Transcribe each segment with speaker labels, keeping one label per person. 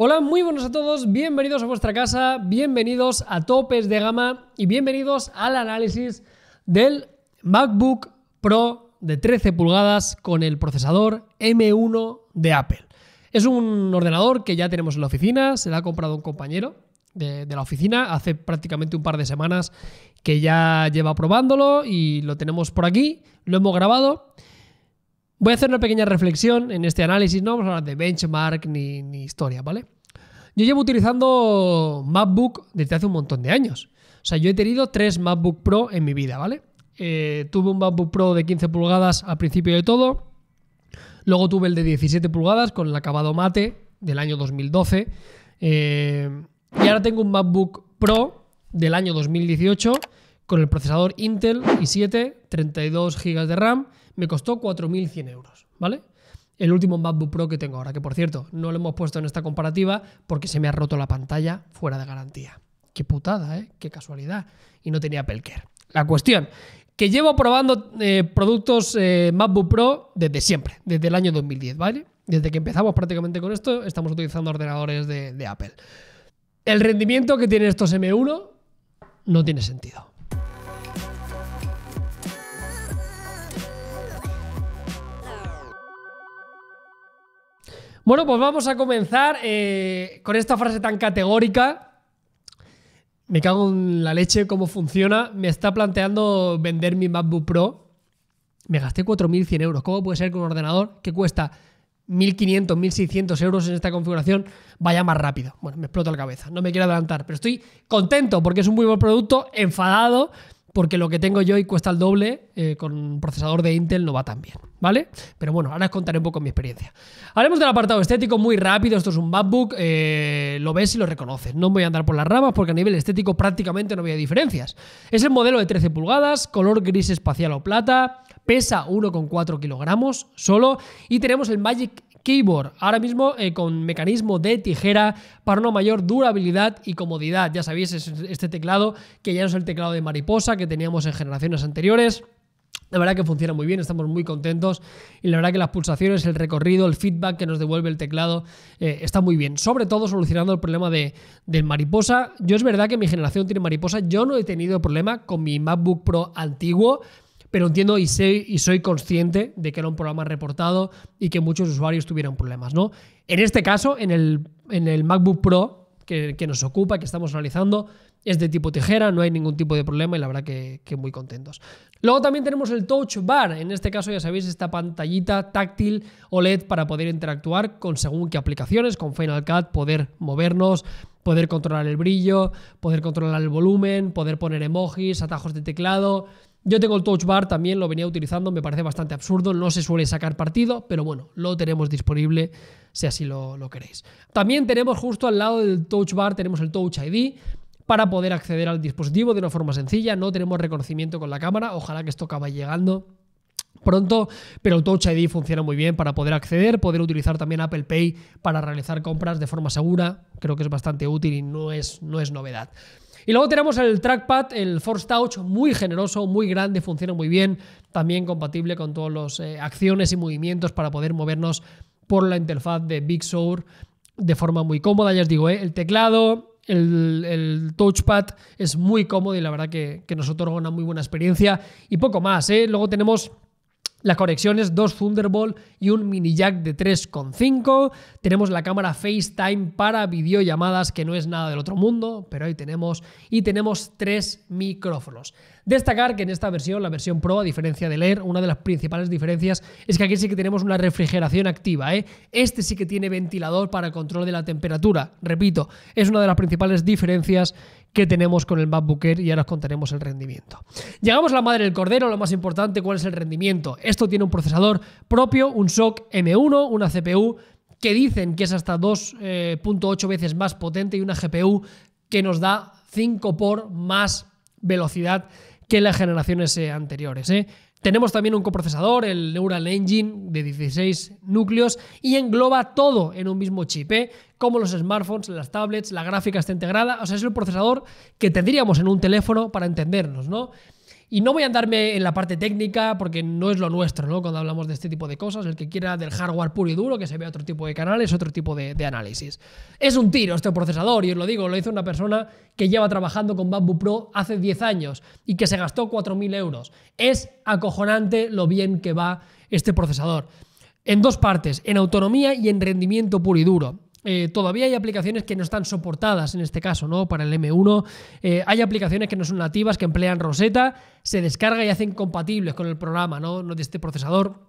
Speaker 1: Hola, muy buenos a todos, bienvenidos a vuestra casa, bienvenidos a Topes de Gama y bienvenidos al análisis del MacBook Pro de 13 pulgadas con el procesador M1 de Apple. Es un ordenador que ya tenemos en la oficina, se lo ha comprado un compañero de, de la oficina hace prácticamente un par de semanas que ya lleva probándolo y lo tenemos por aquí, lo hemos grabado. Voy a hacer una pequeña reflexión en este análisis, no vamos a hablar de benchmark ni, historia, ¿vale? Yo llevo utilizando MacBook desde hace un montón de años. O sea, yo he tenido tres MacBook Pro en mi vida, ¿vale? Eh, tuve un MacBook Pro de 15 pulgadas al principio de todo. Luego tuve el de 17 pulgadas con el acabado mate del año 2012. Eh, y ahora tengo un MacBook Pro del año 2018 con el procesador Intel i7, 32 GB de RAM me costó 4.100 euros, ¿vale? El último MacBook Pro que tengo ahora, que por cierto, no lo hemos puesto en esta comparativa porque se me ha roto la pantalla fuera de garantía. Qué putada, ¿eh? Qué casualidad. Y no tenía Care. La cuestión, que llevo probando eh, productos eh, MacBook Pro desde siempre, desde el año 2010, ¿vale? Desde que empezamos prácticamente con esto, estamos utilizando ordenadores de, de Apple. El rendimiento que tienen estos M1 no tiene sentido. Bueno, pues vamos a comenzar eh, con esta frase tan categórica. Me cago en la leche, cómo funciona. Me está planteando vender mi MacBook Pro. Me gasté 4.100 euros. ¿Cómo puede ser que un ordenador que cuesta 1.500, 1.600 euros en esta configuración vaya más rápido. Bueno, me explota la cabeza, no me quiero adelantar, pero estoy contento porque es un muy buen producto, enfadado porque lo que tengo yo y cuesta el doble eh, con procesador de Intel no va tan bien, ¿vale? Pero bueno, ahora os contaré un poco mi experiencia. Hablemos del apartado estético muy rápido, esto es un MacBook, eh, lo ves y lo reconoces, no voy a andar por las ramas porque a nivel estético prácticamente no había diferencias. Es el modelo de 13 pulgadas, color gris espacial o plata, pesa 1,4 kilogramos solo y tenemos el Magic keyboard, ahora mismo eh, con mecanismo de tijera para una mayor durabilidad y comodidad. Ya sabéis, este teclado que ya no es el teclado de mariposa que teníamos en generaciones anteriores. La verdad que funciona muy bien, estamos muy contentos y la verdad que las pulsaciones, el recorrido, el feedback que nos devuelve el teclado eh, está muy bien. Sobre todo solucionando el problema de, del mariposa. Yo es verdad que mi generación tiene mariposa, yo no he tenido problema con mi MacBook Pro antiguo pero entiendo y y soy consciente de que era un programa reportado y que muchos usuarios tuvieran problemas, ¿no? En este caso, en el, en el MacBook Pro que, nos ocupa, que estamos analizando, es de tipo tijera, no hay ningún tipo de problema y la verdad que, que muy contentos. Luego también tenemos el Touch Bar, en este caso ya sabéis, esta pantallita táctil OLED para poder interactuar con según qué aplicaciones, con Final Cut, poder movernos, poder controlar el brillo, poder controlar el volumen, poder poner emojis, atajos de teclado, yo tengo el touch bar también, lo venía utilizando, me parece bastante absurdo, no se suele sacar partido, pero bueno, lo tenemos disponible si así lo, queréis. También tenemos justo al lado del touch bar, tenemos el touch ID, para poder acceder al dispositivo de una forma sencilla. No tenemos reconocimiento con la cámara, ojalá que esto acabe llegando pronto, pero Touch ID funciona muy bien para poder acceder, poder utilizar también Apple Pay para realizar compras de forma segura, creo que es bastante útil y no es, no es novedad. Y luego tenemos el trackpad, el Force Touch, muy generoso, muy grande, funciona muy bien, también compatible con todas las eh, acciones y movimientos para poder movernos por la interfaz de Big Sur de forma muy cómoda, ya os digo, eh, el teclado, el, touchpad es muy cómodo y la verdad que, nos otorga una muy buena experiencia y poco más. ¿eh? Luego tenemos la conexión es dos Thunderbolt y un mini jack de 3,5. Tenemos la cámara FaceTime para videollamadas, que no es nada del otro mundo, pero ahí tenemos. Y tenemos tres micrófonos. Destacar que en esta versión, la versión Pro, a diferencia del Air, una de las principales diferencias es que aquí sí que tenemos una refrigeración activa. ¿eh? Este sí que tiene ventilador para control de la temperatura. Repito, es una de las principales diferencias que tenemos con el MacBook Air y ahora os contaremos el rendimiento. Llegamos a la madre del cordero, lo más importante, cuál es el rendimiento. Esto tiene un procesador propio, un SOC M1, una CPU que dicen que es hasta 2.8 eh, veces más potente y una GPU que nos da 5 por más velocidad que las generaciones eh, anteriores. Eh. Tenemos también un coprocesador, el Neural Engine, de 16 núcleos y engloba todo en un mismo chip, eh, como los smartphones, las tablets, la gráfica está integrada, o sea, es el procesador que tendríamos en un teléfono para entendernos, ¿no? Y no voy a andarme en la parte técnica porque no es lo nuestro, ¿no? Cuando hablamos de este tipo de cosas, el que quiera del hardware puro y duro, que se vea otro tipo de canales, otro tipo de, de análisis. Es un tiro este procesador, y os lo digo, lo hizo una persona que lleva trabajando con Bamboo Pro hace 10 años y que se gastó 4.000 euros. Es acojonante lo bien que va este procesador. En dos partes, en autonomía y en rendimiento puro y duro. Eh, todavía hay aplicaciones que no están soportadas en este caso, ¿no? Para el M1. Eh, hay aplicaciones que no son nativas, que emplean Rosetta, se descarga y hacen compatibles con el programa, ¿no? De este procesador.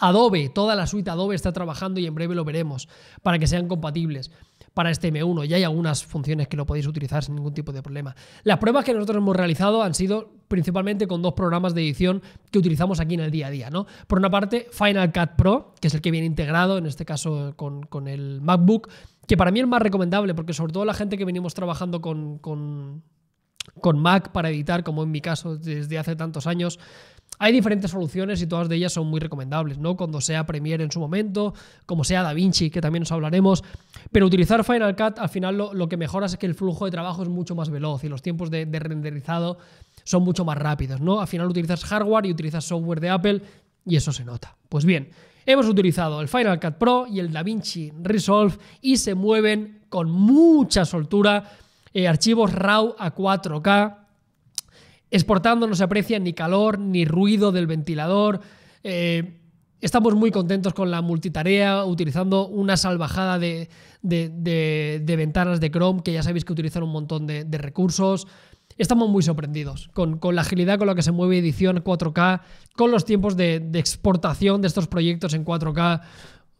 Speaker 1: Adobe, toda la suite Adobe está trabajando y en breve lo veremos para que sean compatibles para este M1. Ya hay algunas funciones que lo podéis utilizar sin ningún tipo de problema. Las pruebas que nosotros hemos realizado han sido principalmente con dos programas de edición que utilizamos aquí en el día a día. ¿no? Por una parte, Final Cut Pro, que es el que viene integrado, en este caso con, el MacBook, que para mí es más recomendable, porque sobre todo la gente que venimos trabajando con, con con Mac para editar, como en mi caso desde hace tantos años, hay diferentes soluciones y todas de ellas son muy recomendables, ¿no? Cuando sea Premiere en su momento, como sea DaVinci, que también os hablaremos. Pero utilizar Final Cut, al final lo, que mejora es que el flujo de trabajo es mucho más veloz y los tiempos de, renderizado son mucho más rápidos, ¿no? Al final utilizas hardware y utilizas software de Apple y eso se nota. Pues bien, hemos utilizado el Final Cut Pro y el DaVinci Resolve y se mueven con mucha soltura eh, archivos RAW a 4K Exportando no se aprecia ni calor ni ruido del ventilador. Eh, estamos muy contentos con la multitarea, utilizando una salvajada de, ventanas de Chrome, que ya sabéis que utilizan un montón de, recursos. Estamos muy sorprendidos con, la agilidad con la que se mueve edición 4K, con los tiempos de, exportación de estos proyectos en 4K.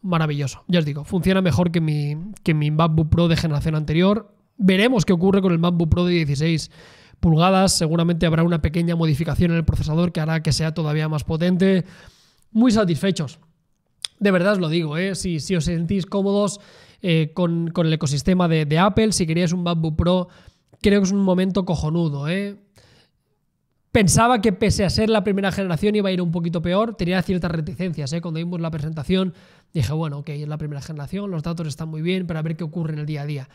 Speaker 1: Maravilloso. Ya os digo, funciona mejor que mi, que mi MacBook Pro de generación anterior. Veremos qué ocurre con el MacBook Pro de 16 pulgadas. Seguramente habrá una pequeña modificación en el procesador que hará que sea todavía más potente. Muy satisfechos. De verdad os lo digo, ¿eh? si, si, os sentís cómodos eh, con, el ecosistema de, Apple, si queríais un MacBook Pro, creo que es un momento cojonudo. ¿eh? Pensaba que pese a ser la primera generación iba a ir un poquito peor, tenía ciertas reticencias. ¿eh? Cuando vimos la presentación dije, bueno, ok, es la primera generación, los datos están muy bien, pero a ver qué ocurre en el día a día.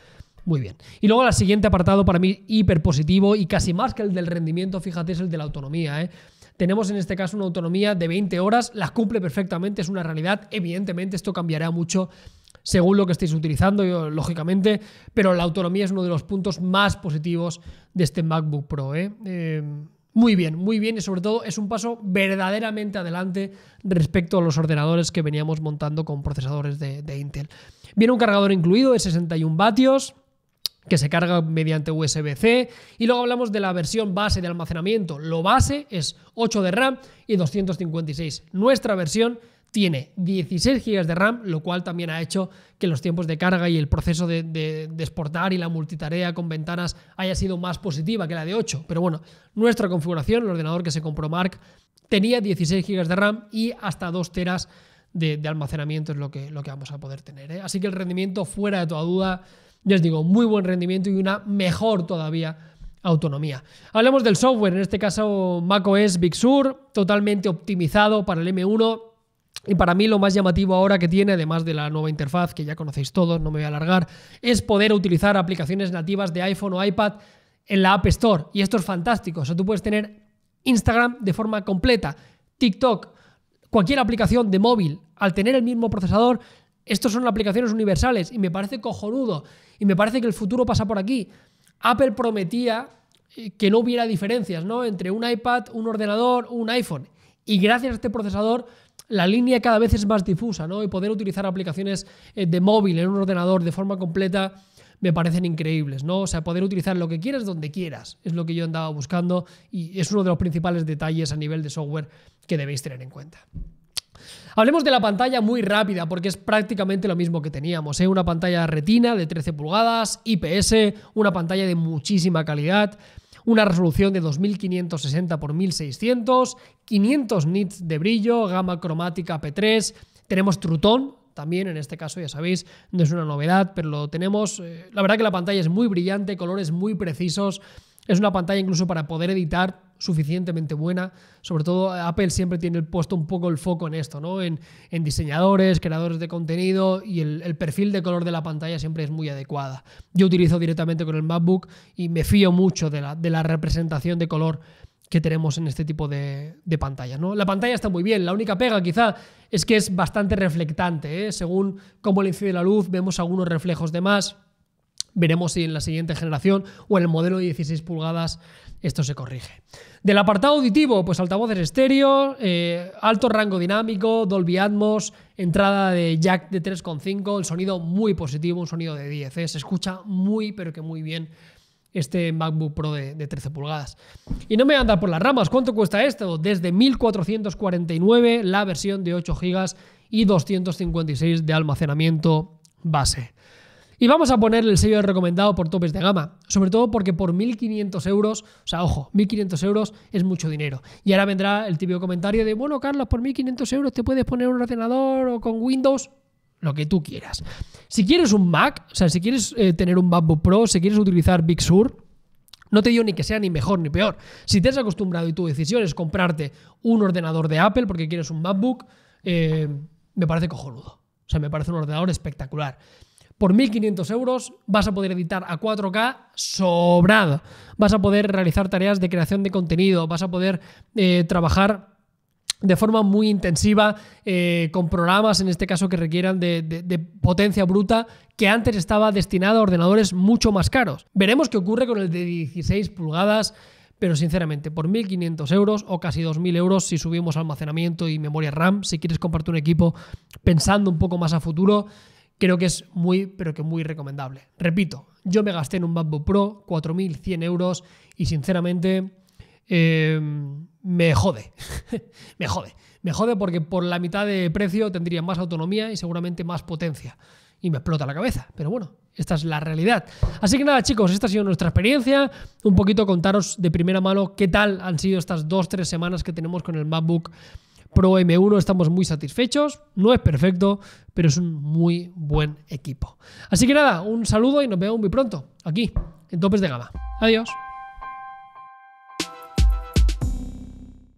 Speaker 1: Muy bien. Y luego el siguiente apartado para mí hiper positivo y casi más que el del rendimiento, fíjate, es el de la autonomía. ¿eh? Tenemos en este caso una autonomía de 20 horas, La cumple perfectamente, es una realidad. Evidentemente esto cambiará mucho según lo que estéis utilizando, lógicamente, pero la autonomía es uno de los puntos más positivos de este MacBook Pro. ¿eh? Em, muy bien, muy bien y sobre todo es un paso verdaderamente adelante respecto a los ordenadores que veníamos montando con procesadores de, de Intel. Viene un cargador incluido de 61 vatios que se carga mediante USB-C. Y luego hablamos de la versión base de almacenamiento. Lo base es 8 de RAM y 256. Nuestra versión tiene 16 GB de RAM, lo cual también ha hecho que los tiempos de carga y el proceso de, exportar y la multitarea con ventanas haya sido más positiva que la de 8. Pero bueno, nuestra configuración, el ordenador que se compró Mark, tenía 16 GB de RAM y hasta 2 teras de, almacenamiento es lo que, lo que vamos a poder tener. ¿eh? Así que el rendimiento, fuera de toda duda, ya os digo, muy buen rendimiento y una mejor todavía autonomía. Hablemos del software, en este caso macOS Big Sur, totalmente optimizado para el M1. Y para mí lo más llamativo ahora que tiene, además de la nueva interfaz que ya conocéis todos, no me voy a alargar, es poder utilizar aplicaciones nativas de iPhone o iPad en la App Store. Y esto es fantástico. O sea, tú puedes tener Instagram de forma completa, TikTok, cualquier aplicación de móvil, al tener el mismo procesador, estos son aplicaciones universales y me parece cojonudo y me parece que el futuro pasa por aquí. Apple prometía eh, que no hubiera diferencias ¿no? entre un iPad, un ordenador, un iPhone. Y gracias a este procesador, la línea cada vez es más difusa ¿no? y poder utilizar aplicaciones eh, de móvil en un ordenador de forma completa me parecen increíbles, ¿no? O sea, poder utilizar lo que quieras donde quieras, es lo que yo andaba buscando y es uno de los principales detalles a nivel de software que debéis tener en cuenta. Hablemos de la pantalla muy rápida, porque es prácticamente lo mismo que teníamos. ¿eh? Una pantalla retina de 13 pulgadas, IPS, una pantalla de muchísima calidad, una resolución de 2560 x 1600, 500 nits de brillo, gama cromática P3, tenemos Trutón, también en este caso ya sabéis, no es una novedad, pero lo tenemos. Eh, la verdad que la pantalla es muy brillante, colores muy precisos. Es una pantalla incluso para poder editar suficientemente buena. Sobre todo Apple siempre tiene puesto un poco el foco en esto, ¿no? En, diseñadores, creadores de contenido y el, perfil de color de la pantalla siempre es muy adecuada. Yo utilizo directamente con el MacBook y me fío mucho de la, representación de color que tenemos en este tipo de, pantalla, ¿no? La pantalla está muy bien, la única pega quizá es que es bastante reflectante. ¿eh? Según cómo le incide la luz, vemos algunos reflejos de más. Veremos si en la siguiente generación o en el modelo de 16 pulgadas esto se corrige. Del apartado auditivo, pues altavoces estéreo, eh, alto rango dinámico, Dolby Atmos, entrada de jack de 3,5, el sonido muy positivo, un sonido de 10. ¿eh? se escucha muy, pero que muy bien este MacBook Pro de, de, 13 pulgadas. Y no me voy a andar por las ramas. ¿Cuánto cuesta esto? Desde 1449 la versión de 8 GB y 256 de almacenamiento base. Y vamos a ponerle el sello de recomendado por topes de gama, sobre todo porque por 1.500 euros, o sea, ojo, 1.500 euros es mucho dinero. Y ahora vendrá el típico comentario de, bueno, Carlos, por 1.500 euros te puedes poner un ordenador o con Windows, lo que tú quieras. Si quieres un Mac, o sea, si quieres eh, tener un MacBook Pro, si quieres utilizar Big Sur, no te digo ni que sea ni mejor ni peor. Si te has acostumbrado y tu decisión es comprarte un ordenador de Apple porque quieres un MacBook, eh, me parece cojonudo. O sea, me parece un ordenador espectacular. Por 1.500 euros vas a poder editar a 4K sobrado. Vas a poder realizar tareas de creación de contenido, vas a poder eh, trabajar de forma muy intensiva, eh, con programas en este caso que requieran de, potencia bruta, que antes estaba destinada a ordenadores mucho más caros. Veremos qué ocurre con el de 16 pulgadas, pero sinceramente, por 1.500 euros o casi 2.000 euros si subimos almacenamiento y memoria RAM, si quieres compartir un equipo pensando un poco más a futuro, creo que es muy, pero que muy recomendable. Repito, yo me gasté en un MacBook Pro 4.100 euros y sinceramente eh, me jode, me jode, me jode porque por la mitad de precio tendría más autonomía y seguramente más potencia. Y me explota la cabeza, pero bueno, esta es la realidad. Así que nada, chicos, esta ha sido nuestra experiencia. Un poquito contaros de primera mano qué tal han sido estas dos, tres semanas que tenemos con el MacBook Pro M1 estamos muy satisfechos, no es perfecto, pero es un muy buen equipo. Así que nada, un saludo y nos vemos muy pronto, aquí, en Topes de Gama. Adiós.